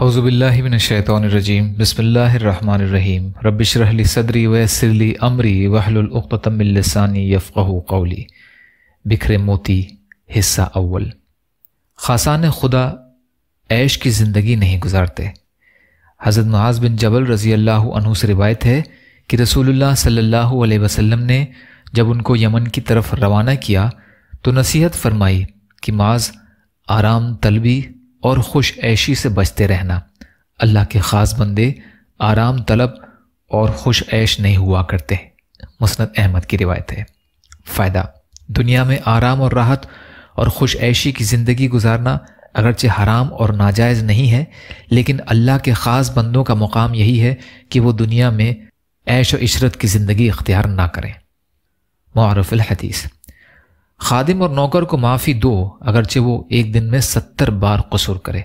हौज़बिल्लिमिनशैतरजीम बसमीम रबिशरहली सदरी वसरली अमरी वहलतमिलसानी यफ़ाह कौली बिखरे मोती हिस्सा अव्वल खासान खुदा ऐश की ज़िंदगी नहीं गुजारते हज़रत महाज बिन जबल रज़ी अल्लाह से रिवायत है कि रसूलुल्लाह सल्लल्लाहु अलैहि वसल्लम ने जब उनको यमन की तरफ रवाना किया तो नसीहत फरमाई कि माज आराम तलबी और खुश ऐशी से बचते रहना अल्लाह के ख़ास बंदे आराम तलब और खुश ऐश नहीं हुआ करते मुसनद अहमद की रिवायत है फ़ायदा दुनिया में आराम और राहत और खुश ऐशी की ज़िंदगी गुजारना अगरचे हराम और नाजायज़ नहीं है लेकिन अल्लाह के ख़ास बंदों का मुकाम यही है कि वो दुनिया में ऐश और इशरत की ज़िंदगी इख्तियार ना करें मौरफ़ हदीस खादिम और नौकर को माफ़ी दो अगरचे वो एक दिन में सत्तर बार कसूर करे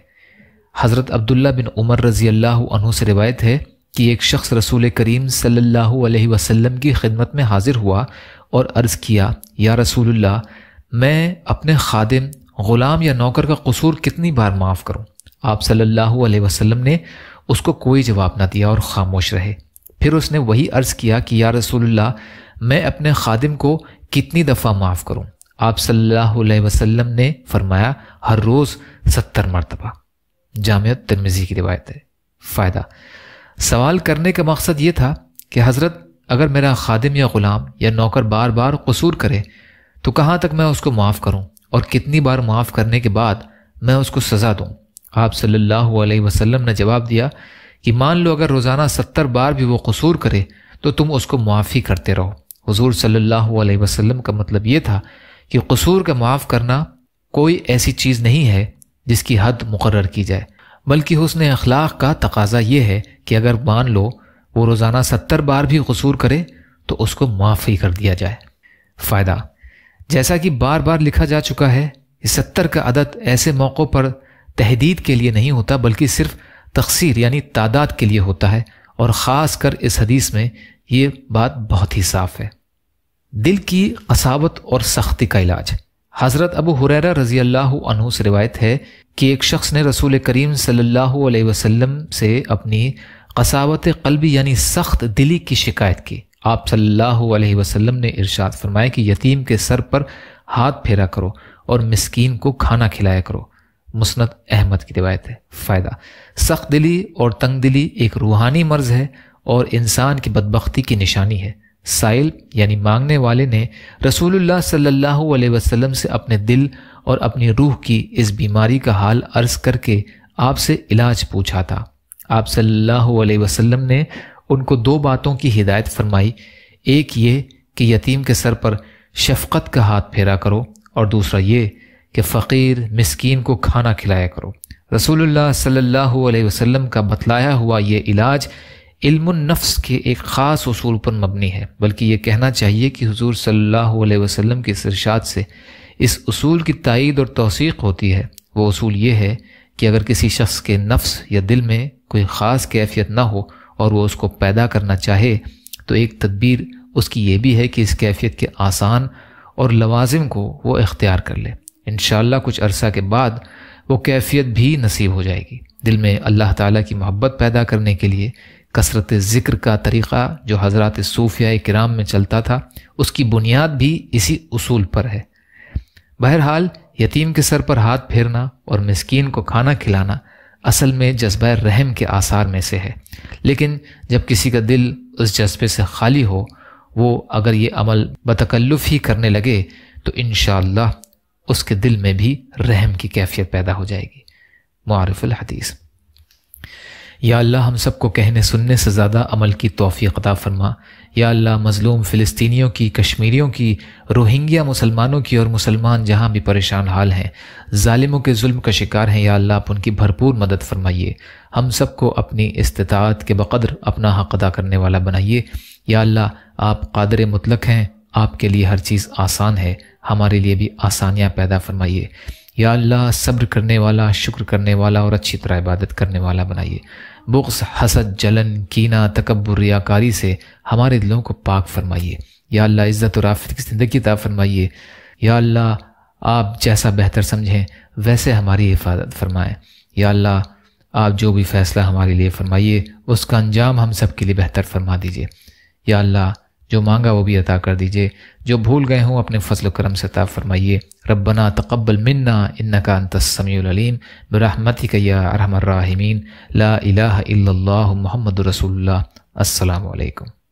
हज़रत अब्दुल्ला बिन उमर रजी अल्लाह से रिवायत है कि एक शख्स रसूल करीम सल्लल्लाहु अलैहि वसल्लम की खिदमत में हाजिर हुआ और अर्ज़ किया या रसूलुल्लाह मैं अपने खादिम ग़ुलाम या नौकर का कसूर कितनी बार माफ़ करूं आप सल्लल्लाहु अलैहि वसल्लम ने उसको कोई जवाब ना दिया और खामोश रहे फिर उसने वही अर्ज़ किया कि या रसूलुल्लाह मैं अपने खादिम को कितनी दफ़ा माफ़ करूँ आप सल्लल्लाहु अलैहि वसल्लम ने फरमाया हर रोज़ सत्तर मरतबा जामियत तिरमिजी की रिवायत है फ़ायदा सवाल करने का मकसद ये था कि हज़रत अगर मेरा खादिम या ग़ुलाम या नौकर बार बार कसूर करे तो कहाँ तक मैं उसको माफ़ करूँ और कितनी बार माफ़ करने के बाद मैं उसको सज़ा दूँ आप सल्लल्लाहु अलैहि वसल्लम ने जवाब दिया कि मान लो अगर रोज़ाना सत्तर बार भी वो कसूर करे तो तुम उसको ही करते रहो हुजूर सल्लल्लाहु अलैहि वसल्लम का मतलब ये था कि कसूर का माफ़ करना कोई ऐसी चीज़ नहीं है जिसकी हद मुकर की जाए बल्कि हुसन अखलाक का तकाजा यह है कि अगर मान लो वो रोज़ाना सत्तर बार भी कसूर करे तो उसको माफ़ ही कर दिया जाए फ़ायदा जैसा कि बार बार लिखा जा चुका है कि सत्तर का अदद ऐसे मौक़ों पर तहदीद के लिए नहीं होता बल्कि सिर्फ तकसीर यानी तादाद के लिए होता है और ख़ास कर इस हदीस में ये बात बहुत ही साफ़ है दिल की कसावत और सख्ती का इलाज हज़रत अबू हुरैरा रजी अल्लाह अनहु से रिवायत है कि एक शख्स ने रसूल करीम सल्लल्लाहु अलैहि वसल्लम से अपनी कसावत कल्बी यानी सख्त दिली की शिकायत की आप सल्लल्लाहु अलैहि वसल्लम ने इरशाद फरमाया कि यतीम के सर पर हाथ फेरा करो और मिसकीन को खाना खिलाया करो मुस्नद अहमद की रिवायत है फ़ायदा सख्त दिली और तंग दिली एक रूहानी मर्ज है और इंसान की बदबख्ती की निशानी है साइल यानी मांगने वाले ने रसूलुल्लाह सल्लल्लाहु अलैहि वसल्लम से अपने दिल और अपनी रूह की इस बीमारी का हाल अर्ज करके आपसे इलाज पूछा था आप सल्लल्लाहु अलैहि वसल्लम ने उनको दो बातों की हिदायत फरमाई एक ये कि यतीम के सर पर शफकत का हाथ फेरा करो और दूसरा ये कि फ़कीर मिसकीन को खाना खिलाया करो रसूलुल्लाह सल्लल्लाहु अलैहि वसल्लम का बतलाया हुआ ये इलाज नफ्स के एक ख़ास असूल पर मबनी है बल्कि ये कहना चाहिए कि हजूर सल्लल्लाहु अलैहि वसल्लम के सरशात से इस असूल की तइद और तोसीक होती है वो असूल ये है कि अगर किसी शख्स के नफ्स या दिल में कोई ख़ास कैफियत ना हो और वह उसको पैदा करना चाहे तो एक तदबीर उसकी ये भी है कि इस कैफियत के आसान और लवाजिम को वो इख्तियार कर ले इन कुछ अरसा के बाद वो कैफियत भी नसीब हो जाएगी दिल में अल्लाह ताला की मोहब्बत पैदा करने के लिए कसरत ज़िक्र का तरीक़ा जो हज़रत सूफिया कराम में चलता था उसकी बुनियाद भी इसी असूल पर है बहरहाल यतीम के सर पर हाथ फेरना और मस्किन को खाना खिलाना असल में जज्बा रहम के आसार में से है लेकिन जब किसी का दिल उस जज्बे से खाली हो वो अगर ये अमल बतकल्लुफ़ ही करने लगे तो इन उसके दिल में भी रहम की कैफियत पैदा हो जाएगी मारफ़ुल हदीस या अल्लाह हम सबको कहने सुनने से ज़्यादा अमल की तोफ़ी अदा फरमा या अल्लाह मज़लूम फ़िलिस्तीनियों की कश्मीरियों की रोहिंग्या मुसलमानों की और मुसलमान जहाँ भी परेशान हाल हैं ालिमों के जुल्म का शिकार हैं या अल्लाह आप उनकी भरपूर मदद फरमाइए हम सबको अपनी इस्तात के बक़द्र अपना हक़ अदा करने वाला बनाइए या अल्लाह आप कादर मुतलक हैं आपके लिए हर चीज़ आसान है हमारे लिए भी आसानियाँ पैदा फरमाइए या अल्लाह सब्र करने वाला शुक्र करने वाला और अच्छी तरह इबादत करने वाला बनाइए बुक्स हसद जलन कीना तकबर रियाकारी से हमारे दिलों को पाक फरमाइए या अल्लाह इज़्ज़त और आफत की ज़िंदगी ता फरमाइए या अल्लाह आप जैसा बेहतर समझें वैसे हमारी हिफाजत फरमाएँ या अल्लाह आप जो भी फ़ैसला हमारे लिए फ़रमाइए उसका अंजाम हम सब के लिए बेहतर फरमा दीजिए या अल्लाह जो मांगा वो भी अता कर दीजिए जो भूल गए हों अपने फसल करम से ता फरमाइए रब्बना तकबल मन्ना इन्ना का अंतसमीम बरहमती कैया अरहमर्राहिमीन ला इलाह इल्लल्लाहु मोहम्मद रसूलुल्लाह